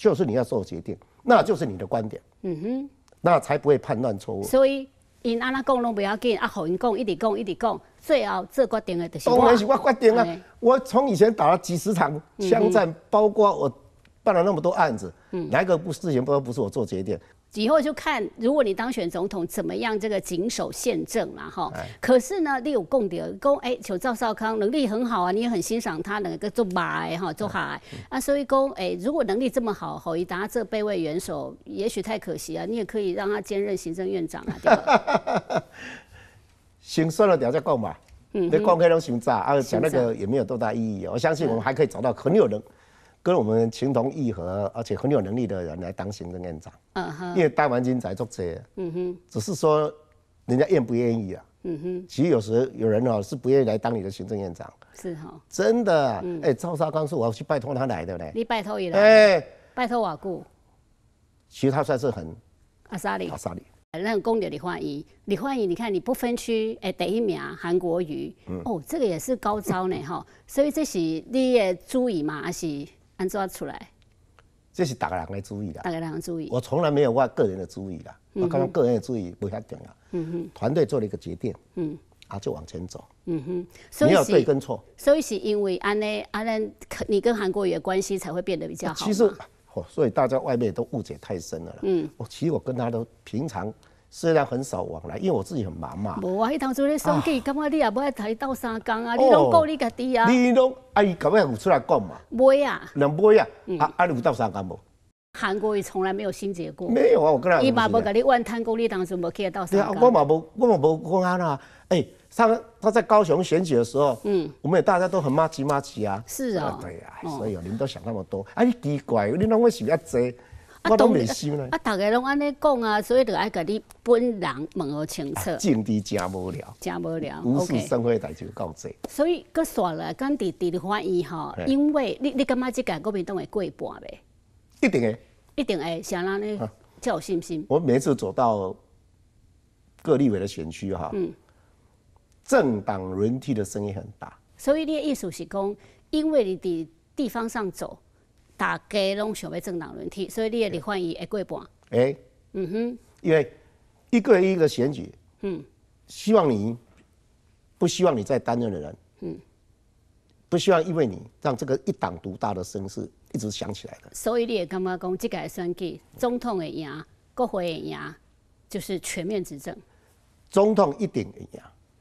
就是你要做决定，那就是你的观点，嗯哼，那才不会判断错误。所以因阿那讲拢不要紧，阿好人讲一直讲一直讲，最后做决定的就是我。当然是我决定啊！我从以前打了几十场枪战，包括我办了那么多案子，哪一个不事情不不是我做决定？以后就看如果你当选总统怎么样，这个谨守宪政了哈。可是呢，你有共谍公，哎，求赵少康能力很好啊，你也很欣赏他能够做白哈做海啊，所以公，哎，如果能力这么好，侯怡达这被位元首也许太可惜啊，你也可以让他兼任行政院长啊，对吧？[LAUGHS] 先算了掉再讲嘛，你公开都行炸，啊，讲那个也没有多大意义哦。我相信我们还可以找到很有人。跟我们情同意合，而且很有能力的人来当行政院长，嗯哼，因为戴文金在做这，嗯哼，只是说人家愿不愿意啊，嗯哼，其实有时有人哦是不愿意来当你的行政院长，是哈，真的，哎，赵少康是我要去拜托他来的嘞，你拜托伊来。哎，拜托瓦古，其实他算是很阿萨里，阿萨里，那公牛李焕英，李焕英，你看你不分区，哎，第一名韩国瑜，哦，这个也是高招呢哈，所以这是你也注意嘛，还是？安做出来，这是大家人来注意的。大家人注意，我从来没有我个人的注意啦。我讲个人的注意不太重要。嗯哼，团队做了一个决定。嗯，啊，就往前走。嗯哼，所以对跟错。所以是因为安呢，安呢，你跟韩国也关系才会变得比较好。其实，哦，所以大家外面都误解太深了啦。嗯，我其实我跟他都平常。虽然很少往来，因为我自己很忙嘛。无啊，迄当初感觉你也斗三啊，你拢顾你家己啊。你拢有出来讲嘛？袂啊，袂啊？啊，你有斗三无？韩国也从来没有心结过。没有啊，我跟他。伊嘛无当初无去三我嘛无，我嘛无公安啦。哎，他他在高雄选举的时候，嗯，我们也大家都很骂起骂起啊。是啊。对啊，所以你们都想那么多。哎，奇怪，你啷个想得济？我都没修呢。啊，大家拢安尼讲啊，所以就爱甲你本人问好清楚。政治真无聊，真无聊。无事生非，代有够济。所以，搁算了，刚在第二法院吼，因为你你感觉即个国民党会过半未？一定会，一定会。想让你有信心我每次走到各立委的选区哈，政党轮替的声音很大。所以你意思是讲，因为你伫地方上走。大家拢想要政党轮替，所以你也可欢迎一过半。哎，嗯哼，因为一个一个选举，嗯，希望你不希望你再担任的人，嗯，不希望因为你让这个一党独大的声势一直响起来的。所以你也感觉讲这个选举，总统会赢，国会赢，就是全面执政。总统一定赢，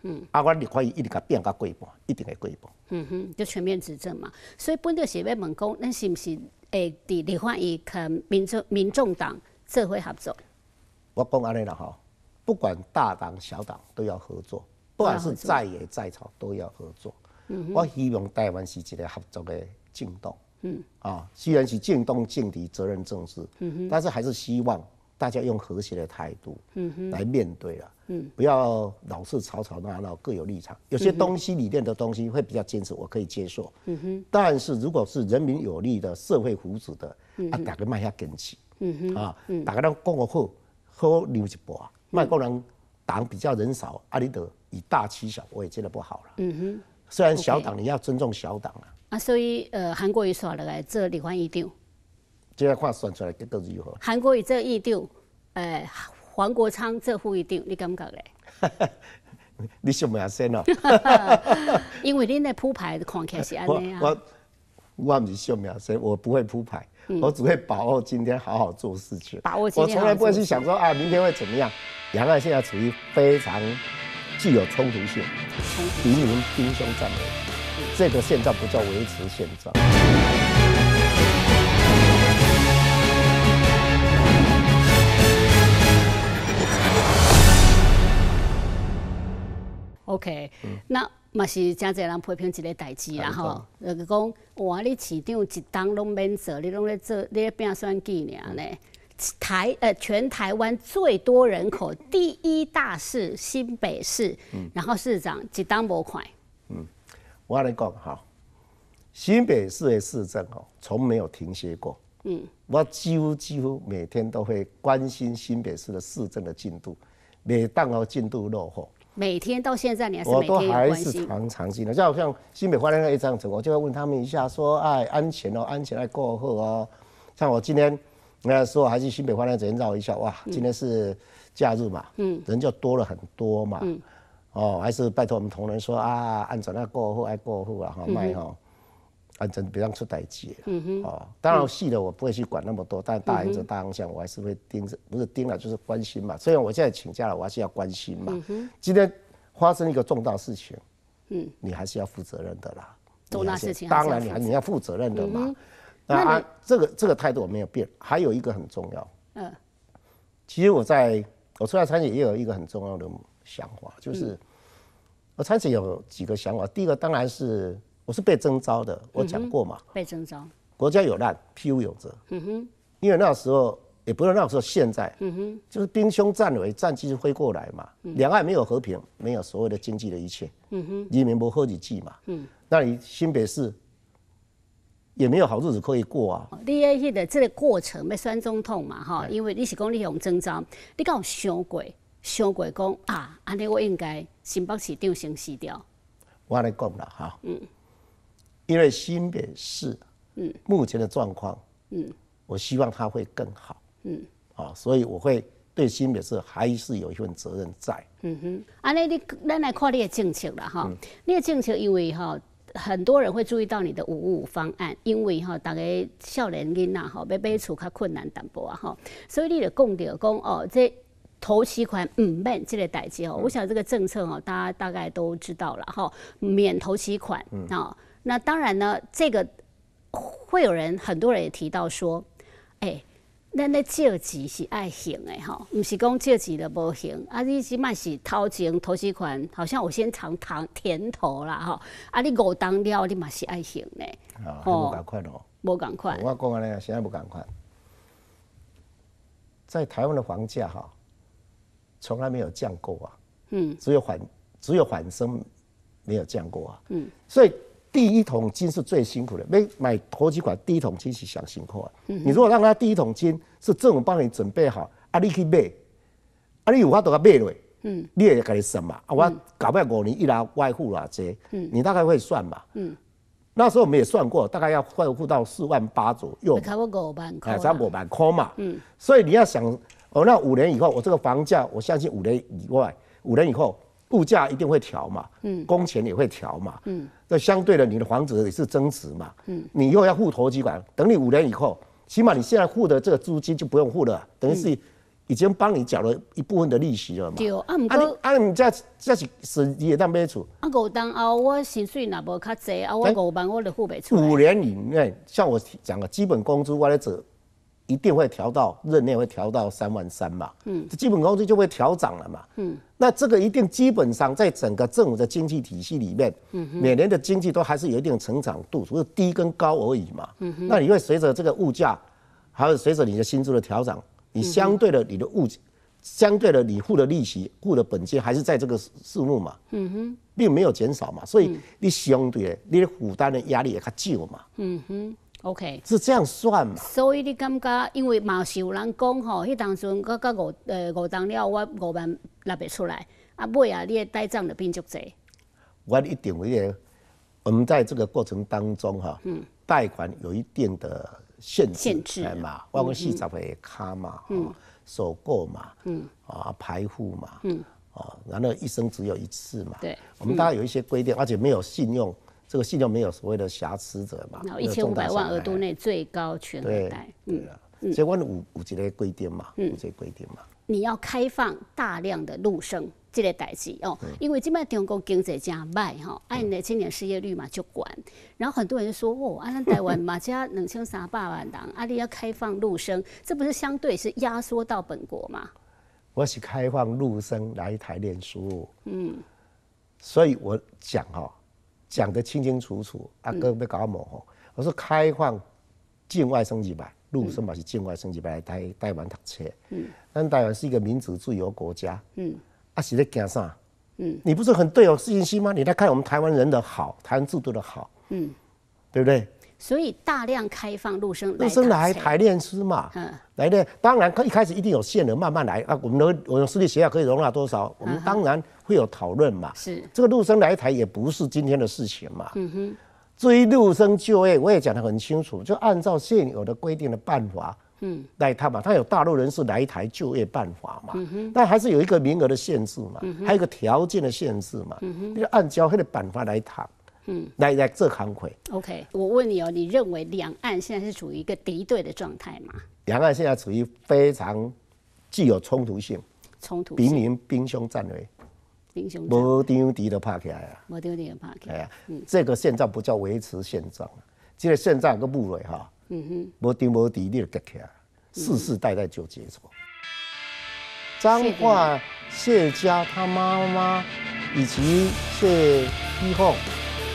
嗯，阿我你可以一直变个过半，一定会过半。嗯哼，就全面执政嘛，所以本著是要问讲，恁是毋是诶，伫立法院跟民众民众党做会合作？我讲安尼啦吼，不管大党小党都要合作，不管是在野在朝都要合作。嗯、我希望台湾是一个合作的进动，嗯，啊，虽然是进动劲敌责任政治，嗯哼，但是还是希望大家用和谐的态度，嗯哼，来面对啦。嗯，不要老是吵吵闹闹，各有立场。有些东西里面的东西会比较坚持，我可以接受。嗯哼，但是如果是人民有利的、社会福祉的，啊，大家卖下根基。嗯哼，啊，大家人讲我好，好留一步啊。每个人党比较人少，阿里得以大欺小，我也觉得不好了。嗯哼，虽然小党，你要尊重小党啊。啊，所以呃，韩国瑜了来这李焕一丢。这个话算出来，结果如何？韩国瑜这一丢，哎。黄国昌这不一定，你感觉嘞？[LAUGHS] 你笑咩先哦？[LAUGHS] 因为恁在铺牌，看起来是安尼啊。我我不是笑咩先我不会铺牌，我只会把握今天，好好做事去。把握今天，我从来不会去想说啊，明天会怎么样。两岸现在处于非常具有冲突性，敌民兵凶战危，这个现状不叫维持现状。OK，那嘛是真侪人批评一个代志啦吼，就讲我你市长一当拢免做，你拢咧做你变算计呢？台呃全台湾最多人口第一大市新北市，然后市长一当模块，嗯，我来讲哈，新北市的市政哦，从没有停歇过，嗯，我几乎几乎每天都会关心新北市的市政的进度，每当阿进度落后。每天到现在，你还是每天我都还是常常去的，好像新北花莲那一张城，我就会问他们一下，说哎，安全哦，安全来过后哦。像我今天那时候还是新北花莲人绕一下，哇，今天是假日嘛，嗯，人就多了很多嘛。哦，还是拜托我们同仁说啊，按照那过户哎，过户啊，好卖哦。反正别让出台阶，哦，当然细的我不会去管那么多，但大行情、大方向我还是会盯着，不是盯了就是关心嘛。虽然我现在请假了，我还是要关心嘛。今天发生一个重大事情，嗯，你还是要负责任的啦。重大事情当然你还要负责任的嘛。那啊，这个这个态度我没有变。还有一个很重要，嗯，其实我在我出来参企也有一个很重要的想法，就是我参企有几个想法，第一个当然是。我是被征召的，我讲过嘛。被征召，国家有难，匹夫有责。嗯哼，因为那时候，也不是那时候，现在。嗯哼，就是兵凶战危，战机就飞过来嘛。两岸没有和平，没有所谓的经济的一切。嗯哼，移民不喝你剂嘛。嗯，那你新北市也没有好日子可以过啊。你阿迄个这个过程要酸中痛嘛哈？因为你是讲你用征召，你敢有想过，想过讲啊，安尼我应该新北市长先死掉。我来讲啦哈。嗯。因为新北市，嗯，目前的状况，嗯，我希望它会更好，嗯，啊，所以我会对新北市还是有一份责任在，嗯哼，啊，那你，咱来看你的政策了哈，你的政策因为哈，很多人会注意到你的五五方案，因为哈，大家少年囡仔哈要买厝较困难淡薄啊哈，所以你就讲到讲哦，这投期款唔免这个代志哦，我想这个政策哦，大家大概都知道了哈，免投期款，嗯。那当然呢，这个会有人，很多人也提到说，哎，那那借资是爱行的哈，唔是讲借资就无行，啊，你只卖是掏钱投资款，好像我先尝糖甜头啦，哈，啊，你五当了，你嘛是爱行的。啊，冇咁快哦，冇咁快，我讲安尼，现在冇咁快，在台湾的房价哈，从来没有降过啊，嗯，只有缓只有缓升，没有降过啊，嗯，所以。第一桶金是最辛苦的，没买投资款，第一桶金是想辛苦啊。你如果让他第一桶金是政府帮你准备好，啊，你去买，啊，你有法度去买嘞，嗯，你也跟你省嘛。啊，我搞不了五年，一拉外付偌济，你大概会算嘛。那时候我们也算过，大概要外付到四万八左右，差不多五万块差五万块嘛。嗯，所以你要想，我那五年以后，我这个房价，我相信五年以外，五年以后。物价一定会调嘛，嗯，工钱也会调嘛，嗯，那相对的你的房子也是增值嘛，嗯，你又要付投资款，等你五年以后，起码你现在付的这个租金就不用付了，等于是已经帮你缴了一部分的利息了嘛。对啊，唔，按按你再再是十也当买厝，五年后我薪水也无卡济，啊，我五万我就付袂出。五年以内，像我讲的，基本工资我来做。一定会调到，任内会调到三万三嘛，嗯，基本工资就会调涨了嘛，嗯，那这个一定基本上在整个政府的经济体系里面，嗯，每年的经济都还是有一定成长度，只是低跟高而已嘛，嗯哼，那你会随着这个物价，还有随着你的薪资的调整，你相对的你的物，相对的你付的利息、付的本金还是在这个数目嘛，嗯哼，并没有减少嘛，所以你相对的你的负担的压力也较少嘛，嗯哼。OK，是这样算嘛？所以你感觉，因为嘛，有人讲吼，迄当阵，我甲五呃五张了，我五万拿袂出来，啊买啊，你的贷账就变足侪。我一定我咧，我们在这个过程当中哈，嗯，贷款有一定的限制，限制嘛，外观细则会卡嘛，嗯，首购嘛，嗯，啊排户嘛，嗯，啊，然后一生只有一次嘛，对，我们大家有一些规定，而且没有信用。这个信用没有所谓的瑕疵者嘛？然后一千五百万额度内最高全额贷。对，所以我关有五这规定嘛，五这规定嘛。你要开放大量的陆生这类代际哦，因为今摆中国经济加歹哈，按你的青年失业率嘛就管。然后很多人就说哦，阿兰台湾马加家能像啥霸蛮党，阿里要开放陆生，这不是相对是压缩到本国吗？我是开放陆生来台念书，嗯，所以我讲哈。讲得清清楚楚，阿哥要搞阿吼，我是开放境外升级版，陆生嘛是境外升级版来台台湾读车，嗯，但台湾是一个民主自由国家，嗯，啊是咧惊啥，嗯，你不是很对有自信心吗？你来看我们台湾人的好，台湾制度的好，嗯，对不对？所以大量开放陆生，陆生来台练师嘛，嗯，来练，当然可一开始一定有限额，慢慢来，啊。我们的我们私立学校可以容纳多少？我们当然。会有讨论嘛？是这个陆生来台也不是今天的事情嘛。嗯哼，至于陆生就业，我也讲得很清楚，就按照现有的规定的办法，嗯，来他嘛。他有大陆人士来台就业办法嘛？哼，但还是有一个名额的限制嘛。嗯还有一个条件的限制嘛。嗯哼，就按交那的办法来谈。嗯，来来这行会。OK，我问你哦，你认为两岸现在是处于一个敌对的状态吗？两岸现在处于非常具有冲突性，冲突，濒临兵凶战危。无张地就拍起来啊，无张地就拍起来，系啊，这个现状不叫维持现状啊，这个现状个部位哈，嗯哼，无丢无就立起来，世世代代就结束。张化谢家他妈妈以及谢一凤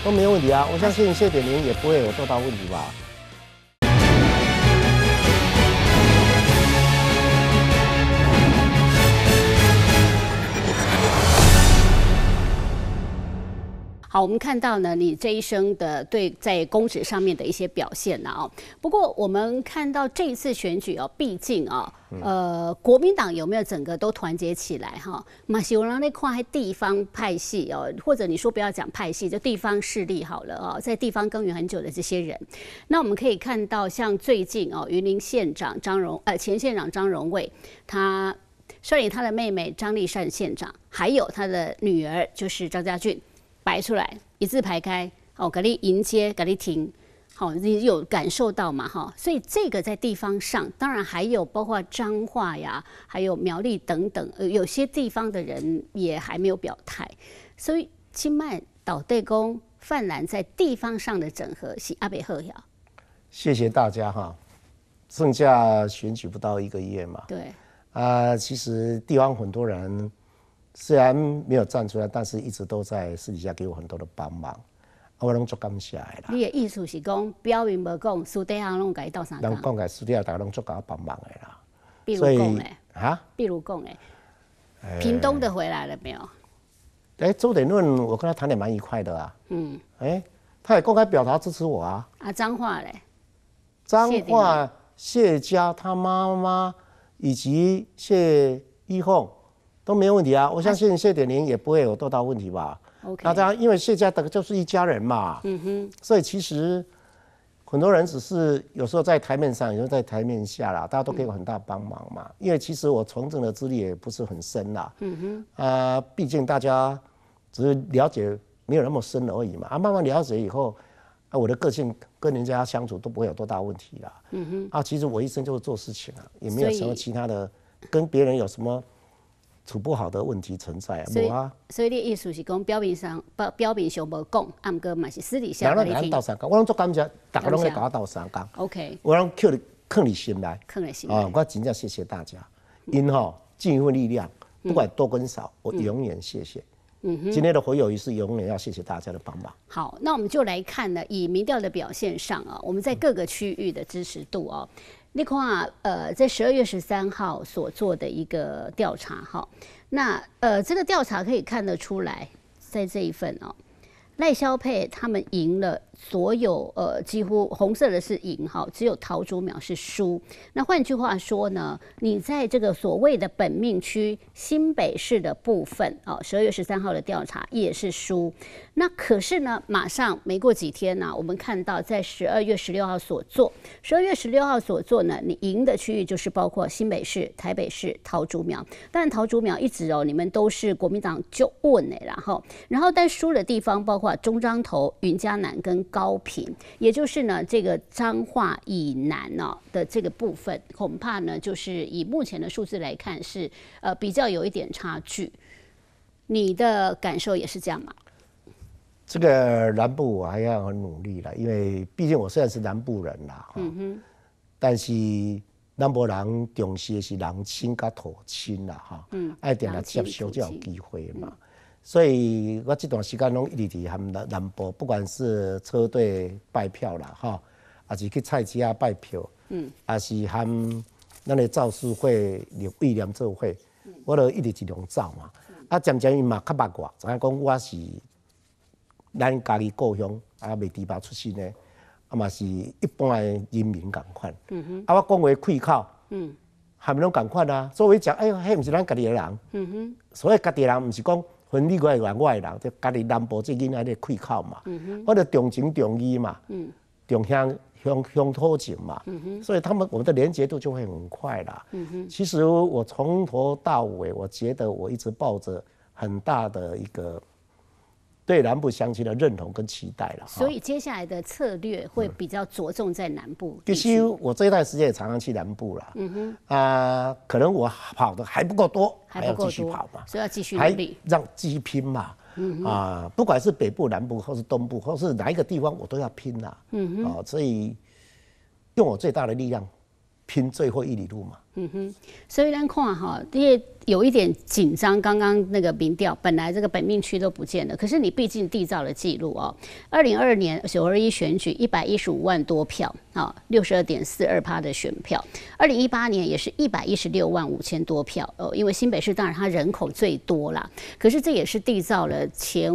都没问题啊，我相信谢点玲也不会有多大问题吧。好，我们看到呢，你这一生的对在公职上面的一些表现呢，哦。不过我们看到这一次选举哦，毕竟哦，呃，国民党有没有整个都团结起来哈？马锡五那块地方派系哦，或者你说不要讲派系，就地方势力好了哦，在地方耕耘很久的这些人，那我们可以看到，像最近哦，云林县长张荣呃前县长张荣惠，他率领他的妹妹张丽善县长，还有他的女儿就是张家俊。摆出来，一字排开，好，隔紧迎接，隔紧停，好，你有感受到嘛？哈，所以这个在地方上，当然还有包括彰化呀，还有苗栗等等，呃，有些地方的人也还没有表态，所以清曼倒对公泛滥在地方上的整合是阿北后摇。谢谢大家哈，剩下选举不到一个月嘛，对，啊，其实地方很多人。虽然没有站出来，但是一直都在私底下给我很多的帮忙。我拢做感谢的啦。你的意思是讲，表面无讲，私底下拢改到啥？能讲个私底下大家拢做搞帮忙的啦。比如讲咧，哈，比如讲咧，平东的回来了没有？哎，周德润，我跟他谈得蛮愉快的啊。嗯。哎，他也公开表达支持我啊。啊，脏话咧。脏话，谢佳他妈妈以及谢依凤。都没有问题啊！我相信谢点零也不会有多大问题吧？OK，大家因为谢家等就是一家人嘛，嗯哼，所以其实很多人只是有时候在台面上，有时候在台面下啦，大家都可以很大帮忙嘛。因为其实我从政的资历也不是很深啦，嗯哼，啊，毕竟大家只是了解没有那么深而已嘛。啊，慢慢了解以后，啊，我的个性跟人家相处都不会有多大问题啦，嗯哼，啊，其实我一生就是做事情啊，也没有什么其他的跟别人有什么。处不好的问题存在啊，无啊。所以你意思是讲表面上表表面上无讲，啊，暗过嘛是私底下在听。我拢做感觉，大家在我斗三角。OK，我让扣你，扣你心来。扣你心。啊，我真正谢谢大家，因吼尽一份力量，不管多跟少，我永远谢谢。嗯，今天的回友也是永远要谢谢大家的帮忙。好，那我们就来看呢，以民调的表现上啊，我们在各个区域的支持度哦，那块啊，呃，在十二月十三号所做的一个调查哈，那呃，这个调查可以看得出来，在这一份哦，赖肖佩他们赢了。所有呃几乎红色的是赢哈，只有桃竹苗是输。那换句话说呢，你在这个所谓的本命区新北市的部分啊，十二月十三号的调查也是输。那可是呢，马上没过几天呢，我们看到在十二月十六号所做，十二月十六号所做呢，你赢的区域就是包括新北市、台北市、桃竹苗。但桃竹苗一直哦，你们都是国民党就问 i 然后然后但输的地方包括中彰投、云嘉南跟。高频，也就是呢，这个彰化以南呢的这个部分，恐怕呢就是以目前的数字来看，是呃比较有一点差距。你的感受也是这样吗？这个南部我还要很努力了，因为毕竟我虽然是南部人啦，嗯哼，但是南部人重视的是人亲加土亲啦，哈，嗯，爱点来接受就有机会嘛。所以我这段时间拢一直伫含南南博，不管是车队拜票啦，吼，也是去菜市亚拜票，嗯，还是含咱个造势会、立会联做会，我都一直尽量走嘛。啊，渐渐伊嘛较我，卦，就讲我是咱家己故乡，也袂地方出身的，啊嘛是一般的人民共款，嗯哼，啊我讲话会口，嗯，含袂拢共款啊，作为讲，哎呦，迄毋是咱家己的人，嗯所以家己人毋是讲。分你块员外人，就家己南部这囡仔在开口嘛，我着重情重义嘛，嗯、重乡乡乡土情嘛，所以他们我们的连结度就会很快啦。嗯、其实我从头到尾，我觉得我一直抱着很大的一个。对南部乡亲的认同跟期待了，所以接下来的策略会比较着重在南部。必须，我这一段时间也常常去南部了。嗯哼。啊，可能我跑的还不够多，还要继续跑嘛，所以要继续努力，让继续拼嘛。嗯啊，不管是北部、南部或是东部，或是哪一个地方，我都要拼呐。嗯哼。啊，所以用我最大的力量。拼最后一里路嘛，嗯哼，所以来看哈，因为有一点紧张。刚刚那个民调，本来这个本命区都不见了，可是你毕竟缔造了记录哦。二零二年九二一选举一百一十五万多票，啊，六十二点四二趴的选票。二零一八年也是一百一十六万五千多票哦，因为新北市当然它人口最多啦，可是这也是缔造了前。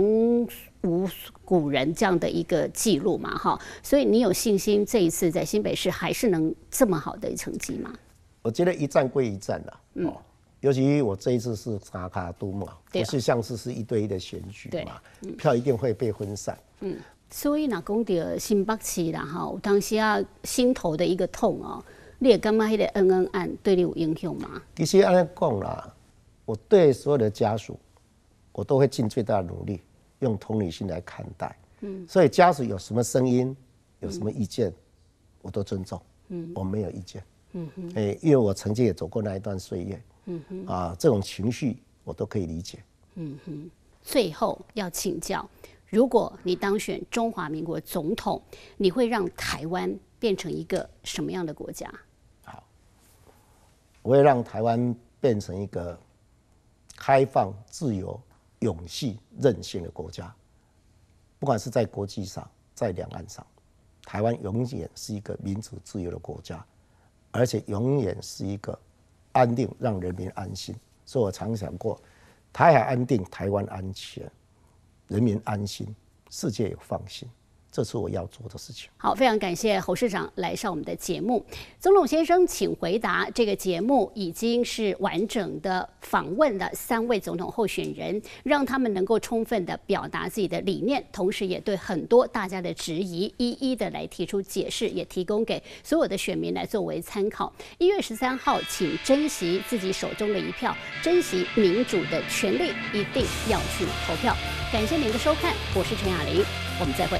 无古人这样的一个记录嘛，哈，所以你有信心这一次在新北市还是能这么好的成绩吗？我觉得一战归一战啦，嗯，尤其我这一次是卡卡杜嘛，也是上次是一对一的选举嘛，票一定会被分散，嗯，所以那讲到新北市，然后当时啊心头的一个痛哦，你也感觉那个恩恩案对你有影响吗？其实按讲啦，我对所有的家属，我都会尽最大的努力。用同理心来看待，嗯，所以家属有什么声音，有什么意见，我都尊重，嗯，我没有意见，嗯哼，哎，因为我曾经也走过那一段岁月，嗯哼，啊，这种情绪我都可以理解，嗯哼。最后要请教，如果你当选中华民国总统，你会让台湾变成一个什么样的国家？好，我会让台湾变成一个开放、自由。勇气、任性的国家，不管是在国际上，在两岸上，台湾永远是一个民主自由的国家，而且永远是一个安定，让人民安心。所以我常想过，台海安定，台湾安全，人民安心，世界也放心。这是我要做的事情。好，非常感谢侯市长来上我们的节目，曾统先生，请回答。这个节目已经是完整的访问了三位总统候选人，让他们能够充分的表达自己的理念，同时也对很多大家的质疑一一的来提出解释，也提供给所有的选民来作为参考。一月十三号，请珍惜自己手中的一票，珍惜民主的权利，一定要去投票。感谢您的收看，我是陈雅玲。我们再会。